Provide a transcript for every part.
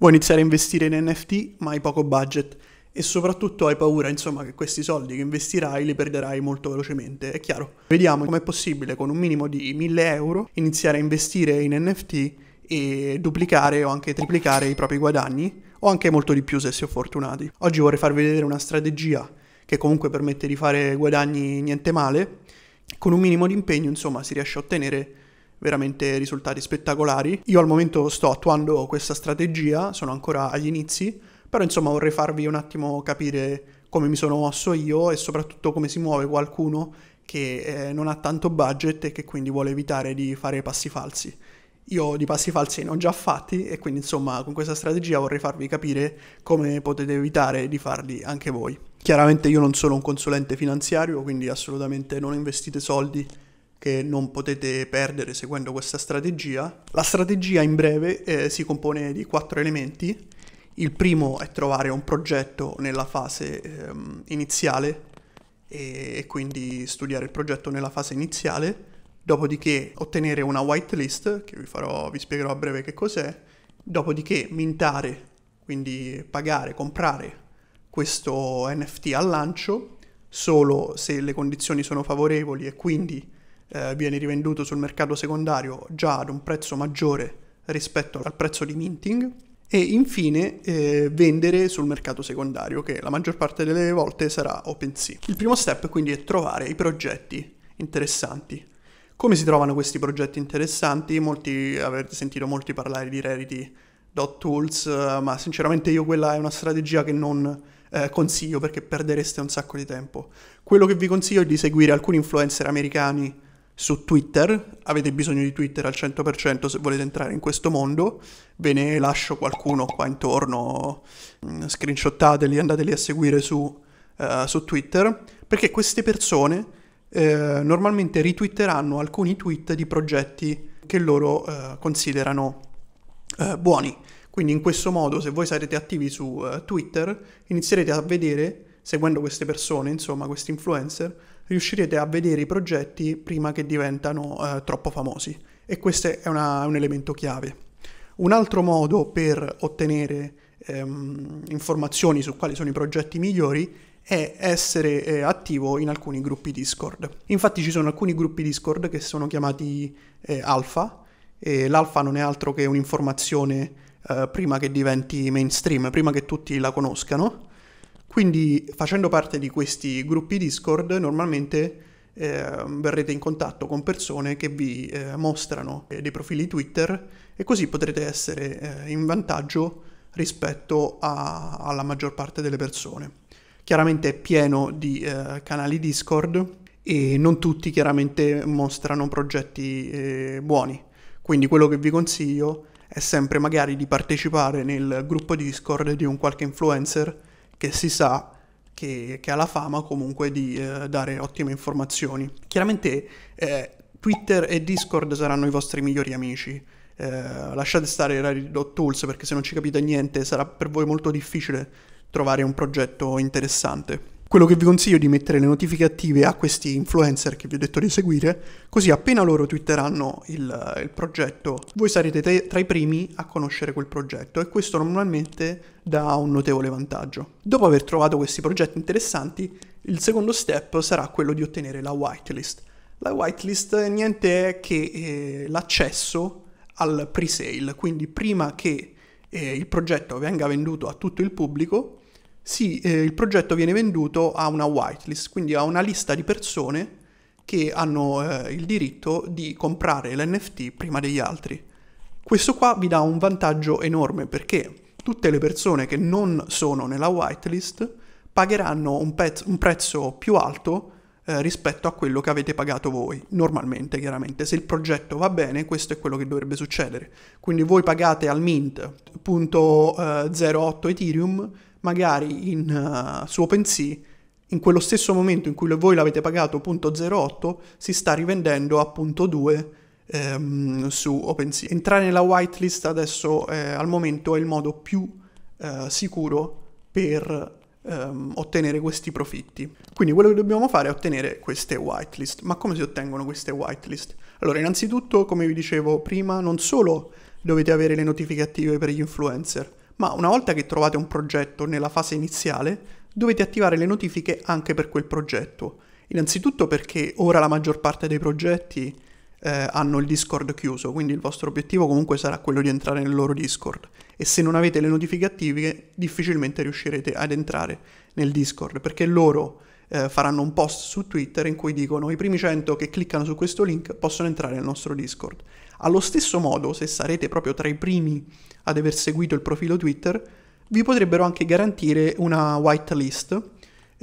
Vuoi iniziare a investire in NFT ma hai poco budget e soprattutto hai paura insomma che questi soldi che investirai li perderai molto velocemente, è chiaro. Vediamo com'è possibile con un minimo di 1000 euro iniziare a investire in NFT e duplicare o anche triplicare i propri guadagni o anche molto di più se si è fortunati. Oggi vorrei farvi vedere una strategia che comunque permette di fare guadagni niente male, con un minimo di impegno insomma si riesce a ottenere veramente risultati spettacolari. Io al momento sto attuando questa strategia, sono ancora agli inizi, però insomma vorrei farvi un attimo capire come mi sono mosso io e soprattutto come si muove qualcuno che eh, non ha tanto budget e che quindi vuole evitare di fare passi falsi. Io di passi falsi ne ho già fatti e quindi insomma con questa strategia vorrei farvi capire come potete evitare di farli anche voi. Chiaramente io non sono un consulente finanziario, quindi assolutamente non investite soldi che non potete perdere seguendo questa strategia. La strategia in breve eh, si compone di quattro elementi. Il primo è trovare un progetto nella fase ehm, iniziale e, e quindi studiare il progetto nella fase iniziale, dopodiché ottenere una whitelist, che vi, farò, vi spiegherò a breve che cos'è, dopodiché mintare, quindi pagare, comprare questo NFT al lancio, solo se le condizioni sono favorevoli e quindi eh, viene rivenduto sul mercato secondario già ad un prezzo maggiore rispetto al prezzo di minting e infine eh, vendere sul mercato secondario che la maggior parte delle volte sarà OpenSea. Il primo step quindi è trovare i progetti interessanti. Come si trovano questi progetti interessanti? Molti, avete sentito molti parlare di Rarity.tools, eh, ma sinceramente io quella è una strategia che non eh, consiglio perché perdereste un sacco di tempo. Quello che vi consiglio è di seguire alcuni influencer americani su Twitter, avete bisogno di Twitter al 100% se volete entrare in questo mondo, ve ne lascio qualcuno qua intorno, mm, screenshottateli, andateli a seguire su, uh, su Twitter, perché queste persone eh, normalmente ritwitteranno alcuni tweet di progetti che loro eh, considerano eh, buoni. Quindi in questo modo, se voi sarete attivi su eh, Twitter, inizierete a vedere, seguendo queste persone, insomma, questi influencer, riuscirete a vedere i progetti prima che diventano eh, troppo famosi e questo è una, un elemento chiave. Un altro modo per ottenere ehm, informazioni su quali sono i progetti migliori è essere eh, attivo in alcuni gruppi Discord. Infatti ci sono alcuni gruppi Discord che sono chiamati eh, alfa e l'alfa non è altro che un'informazione eh, prima che diventi mainstream, prima che tutti la conoscano quindi facendo parte di questi gruppi Discord normalmente eh, verrete in contatto con persone che vi eh, mostrano eh, dei profili Twitter e così potrete essere eh, in vantaggio rispetto a, alla maggior parte delle persone. Chiaramente è pieno di eh, canali Discord e non tutti chiaramente mostrano progetti eh, buoni, quindi quello che vi consiglio è sempre magari di partecipare nel gruppo Discord di un qualche influencer che si sa che, che ha la fama comunque di eh, dare ottime informazioni. Chiaramente eh, Twitter e Discord saranno i vostri migliori amici. Eh, lasciate stare i Reddit Tools perché se non ci capite niente sarà per voi molto difficile trovare un progetto interessante. Quello che vi consiglio è di mettere le notifiche attive a questi influencer che vi ho detto di seguire, così appena loro twitteranno il, il progetto, voi sarete te, tra i primi a conoscere quel progetto e questo normalmente dà un notevole vantaggio. Dopo aver trovato questi progetti interessanti, il secondo step sarà quello di ottenere la whitelist. La whitelist è niente che eh, l'accesso al pre-sale, quindi prima che eh, il progetto venga venduto a tutto il pubblico, sì, eh, il progetto viene venduto a una whitelist, quindi a una lista di persone che hanno eh, il diritto di comprare l'NFT prima degli altri. Questo qua vi dà un vantaggio enorme perché tutte le persone che non sono nella whitelist pagheranno un, pez- un prezzo più alto eh, rispetto a quello che avete pagato voi, normalmente chiaramente. Se il progetto va bene, questo è quello che dovrebbe succedere. Quindi voi pagate al mint.08 eh, Ethereum magari in, uh, su OpenSea in quello stesso momento in cui voi l'avete pagato 0.08 si sta rivendendo a 0.2 ehm, su OpenSea. Entrare nella whitelist adesso eh, al momento è il modo più eh, sicuro per ehm, ottenere questi profitti. Quindi quello che dobbiamo fare è ottenere queste whitelist. Ma come si ottengono queste whitelist? Allora, innanzitutto, come vi dicevo prima, non solo dovete avere le notifiche attive per gli influencer, ma una volta che trovate un progetto nella fase iniziale, dovete attivare le notifiche anche per quel progetto. Innanzitutto perché ora la maggior parte dei progetti eh, hanno il Discord chiuso, quindi il vostro obiettivo comunque sarà quello di entrare nel loro Discord e se non avete le notifiche attive difficilmente riuscirete ad entrare nel Discord perché loro eh, faranno un post su Twitter in cui dicono i primi 100 che cliccano su questo link possono entrare nel nostro Discord. Allo stesso modo, se sarete proprio tra i primi ad aver seguito il profilo Twitter, vi potrebbero anche garantire una whitelist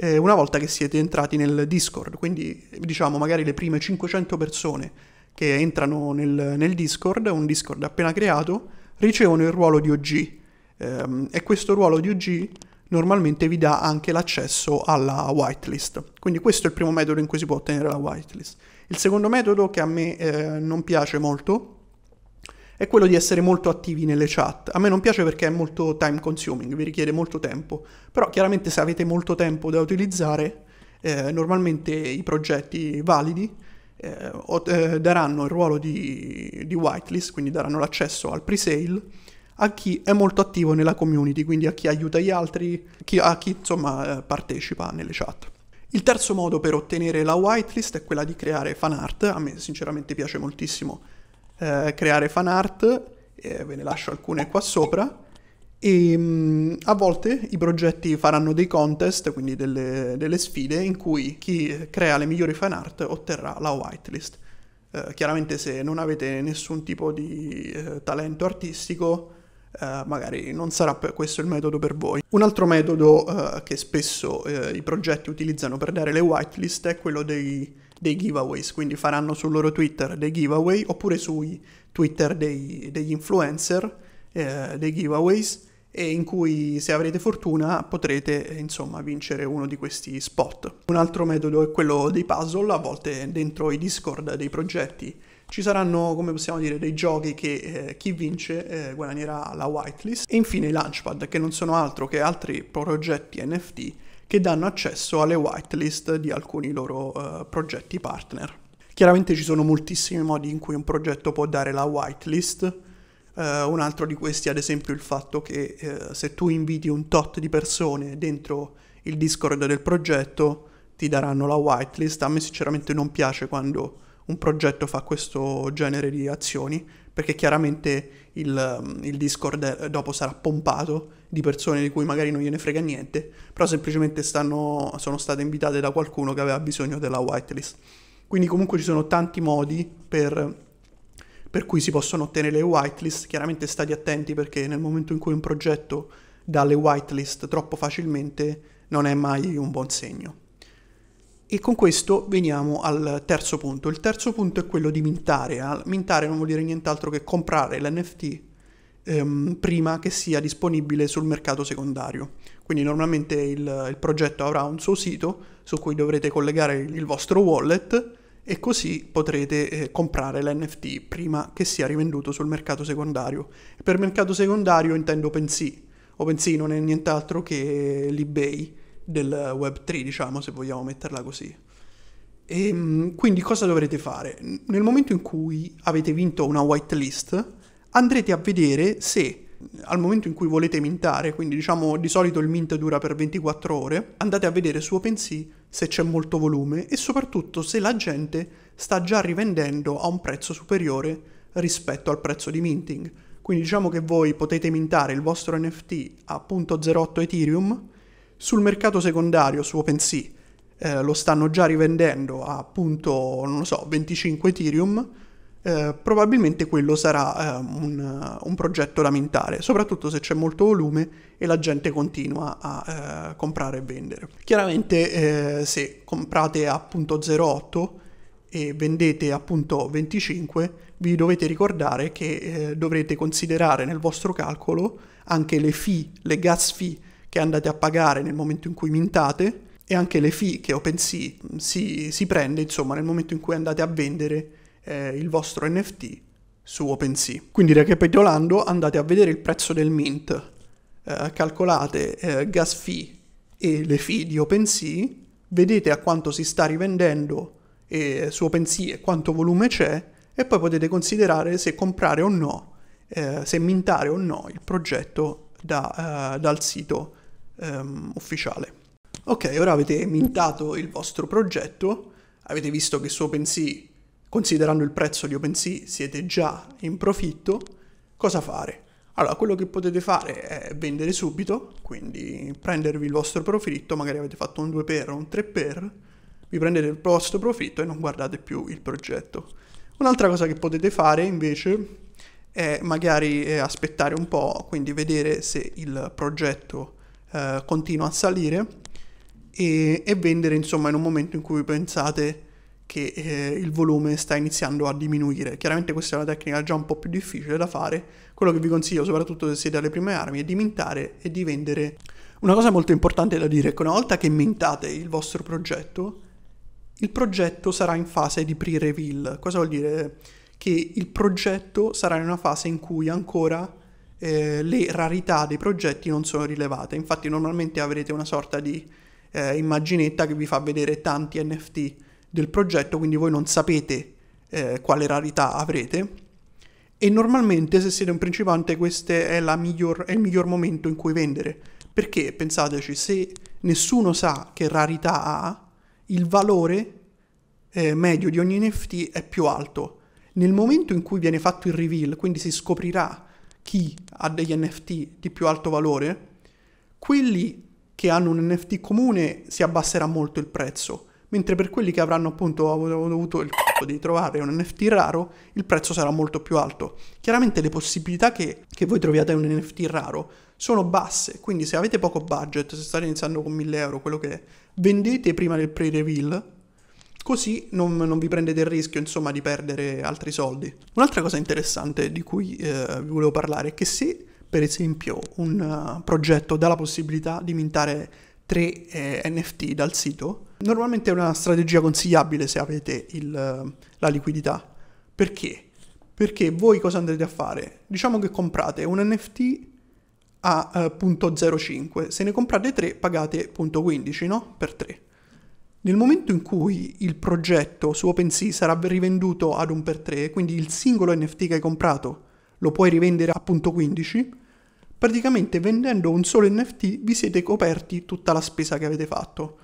eh, una volta che siete entrati nel Discord. Quindi diciamo magari le prime 500 persone che entrano nel, nel Discord, un Discord appena creato, ricevono il ruolo di OG ehm, e questo ruolo di OG normalmente vi dà anche l'accesso alla whitelist. Quindi questo è il primo metodo in cui si può ottenere la whitelist. Il secondo metodo che a me eh, non piace molto è quello di essere molto attivi nelle chat. A me non piace perché è molto time consuming, vi richiede molto tempo, però chiaramente se avete molto tempo da utilizzare, eh, normalmente i progetti validi eh, eh, daranno il ruolo di, di whitelist, quindi daranno l'accesso al pre-sale a chi è molto attivo nella community, quindi a chi aiuta gli altri, chi, a chi insomma eh, partecipa nelle chat. Il terzo modo per ottenere la whitelist è quella di creare fan art, a me sinceramente piace moltissimo eh, creare fan art, eh, ve ne lascio alcune qua sopra. E mm, a volte i progetti faranno dei contest, quindi delle, delle, sfide, in cui chi crea le migliori fan art otterrà la whitelist. Eh, chiaramente se non avete nessun tipo di eh, talento artistico, eh, magari non sarà questo il metodo per voi. Un altro metodo eh, che spesso eh, i progetti utilizzano per dare le whitelist è quello dei dei giveaways, quindi faranno sul loro Twitter dei giveaway oppure sui Twitter dei, degli influencer eh, dei giveaways e in cui se avrete fortuna potrete insomma vincere uno di questi spot. Un altro metodo è quello dei puzzle, a volte dentro i Discord dei progetti ci saranno, come possiamo dire, dei giochi che eh, chi vince eh, guadagnerà la whitelist e infine i launchpad che non sono altro che altri progetti NFT che danno accesso alle whitelist di alcuni loro uh, progetti partner. Chiaramente ci sono moltissimi modi in cui un progetto può dare la whitelist. Uh, un altro di questi, ad esempio, il fatto che uh, se tu inviti un tot di persone dentro il Discord del progetto, ti daranno la whitelist. A me sinceramente non piace quando un progetto fa questo genere di azioni, perché chiaramente il, il, Discord dopo sarà pompato di persone di cui magari non gliene frega niente, però semplicemente stanno, sono state invitate da qualcuno che aveva bisogno della whitelist. Quindi comunque ci sono tanti modi per, per cui si possono ottenere le whitelist, chiaramente state attenti perché nel momento in cui un progetto dà le whitelist troppo facilmente non è mai un buon segno. E con questo veniamo al terzo punto. Il terzo punto è quello di mintare. Ah, mintare non vuol dire nient'altro che comprare l'NFT ehm, prima che sia disponibile sul mercato secondario. Quindi normalmente il, il, progetto avrà un suo sito su cui dovrete collegare il vostro wallet e così potrete eh, comprare l'NFT prima che sia rivenduto sul mercato secondario. per mercato secondario intendo OpenSea. OpenSea non è nient'altro che l'eBay del Web3, diciamo, se vogliamo metterla così. E, ehm, quindi cosa dovrete fare? Nel momento in cui avete vinto una whitelist, andrete a vedere se al momento in cui volete mintare, quindi diciamo di solito il mint dura per 24 ore, andate a vedere su OpenSea se c'è molto volume e soprattutto se la gente sta già rivendendo a un prezzo superiore rispetto al prezzo di minting. Quindi diciamo che voi potete mintare il vostro NFT a 0.08 Ethereum sul mercato secondario su OpenSea eh, lo stanno già rivendendo a appunto, non so, 25 Ethereum. Eh, probabilmente quello sarà eh, un, un, progetto lamentare, soprattutto se c'è molto volume e la gente continua a eh, comprare e vendere. Chiaramente eh, se comprate a 0.8 e vendete a 25 vi dovete ricordare che eh, dovrete considerare nel vostro calcolo anche le fee, le gas fee che andate a pagare nel momento in cui mintate e anche le fee che OpenSea mm, si, si prende insomma nel momento in cui andate a vendere eh, il vostro NFT su OpenSea. Quindi recapitolando andate a vedere il prezzo del mint, eh, calcolate eh, gas fee e le fee di OpenSea, vedete a quanto si sta rivendendo e eh, su OpenSea e quanto volume c'è e poi potete considerare se comprare o no, eh, se mintare o no il progetto da, eh, dal sito um, ufficiale. Ok, ora avete mintato il vostro progetto, avete visto che su OpenSea, considerando il prezzo di OpenSea, siete già in profitto, cosa fare? Allora, quello che potete fare è vendere subito, quindi prendervi il vostro profitto, magari avete fatto un 2x o un 3x, vi prendete il vostro profitto e non guardate più il progetto. Un'altra cosa che potete fare invece è magari eh, aspettare un po', quindi vedere se il progetto eh, continua a salire e, e, vendere insomma in un momento in cui pensate che eh, il volume sta iniziando a diminuire. Chiaramente questa è una tecnica già un po' più difficile da fare, quello che vi consiglio soprattutto se siete alle prime armi è di mintare e di vendere. Una cosa molto importante da dire è che una volta che mintate il vostro progetto, il progetto sarà in fase di pre-reveal. Cosa vuol dire? Che il progetto sarà in una fase in cui ancora eh, le rarità dei progetti non sono rilevate. Infatti normalmente avrete una sorta di eh, immaginetta che vi fa vedere tanti NFT del progetto, quindi voi non sapete eh, quale rarità avrete. E normalmente se siete un principiante questo è, miglior, è il miglior momento in cui vendere. Perché pensateci, se nessuno sa che rarità ha, il valore eh, medio di ogni NFT è più alto. Nel momento in cui viene fatto il reveal, quindi si scoprirà chi ha degli NFT di più alto valore, quelli che hanno un NFT comune si abbasserà molto il prezzo, mentre per quelli che avranno appunto avuto il c***o di trovare un NFT raro, il prezzo sarà molto più alto. Chiaramente le possibilità che, che voi troviate un NFT raro sono basse, quindi se avete poco budget, se state iniziando con 1000 euro, quello che è, vendete prima del pre-reveal così non, non, vi prendete il rischio insomma di perdere altri soldi. Un'altra cosa interessante di cui eh, vi volevo parlare è che se per esempio un uh, progetto dà la possibilità di mintare 3 eh, NFT dal sito, normalmente è una strategia consigliabile se avete il, eh, la liquidità. Perché? Perché voi cosa andrete a fare? Diciamo che comprate un NFT a uh, eh, 0.05, se ne comprate 3 pagate 0.15 no? per 3. Nel momento in cui il progetto su OpenSea sarà rivenduto ad un per 3, quindi il singolo NFT che hai comprato lo puoi rivendere a punto 15, praticamente vendendo un solo NFT vi siete coperti tutta la spesa che avete fatto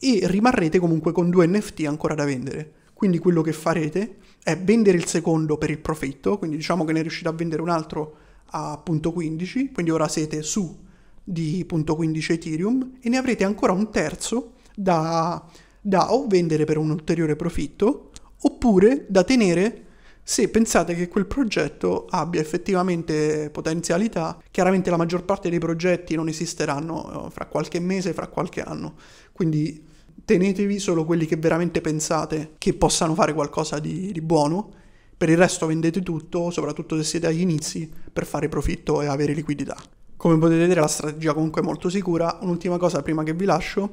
e rimarrete comunque con due NFT ancora da vendere. Quindi quello che farete è vendere il secondo per il profitto, quindi diciamo che ne riuscite a vendere un altro a punto 15, quindi ora siete su di punto 15 Ethereum e ne avrete ancora un terzo da, da o vendere per un ulteriore profitto oppure da tenere se pensate che quel progetto abbia effettivamente potenzialità, chiaramente la maggior parte dei progetti non esisteranno eh, fra qualche mese, fra qualche anno, quindi tenetevi solo quelli che veramente pensate che possano fare qualcosa di, di buono, per il resto vendete tutto, soprattutto se siete agli inizi, per fare profitto e avere liquidità. Come potete vedere la strategia comunque è molto sicura, un'ultima cosa prima che vi lascio,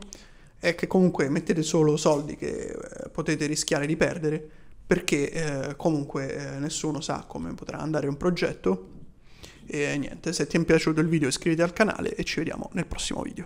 è che comunque mettete solo soldi che eh, potete rischiare di perdere perché eh, comunque eh, nessuno sa come potrà andare un progetto e niente se ti è piaciuto il video iscriviti al canale e ci vediamo nel prossimo video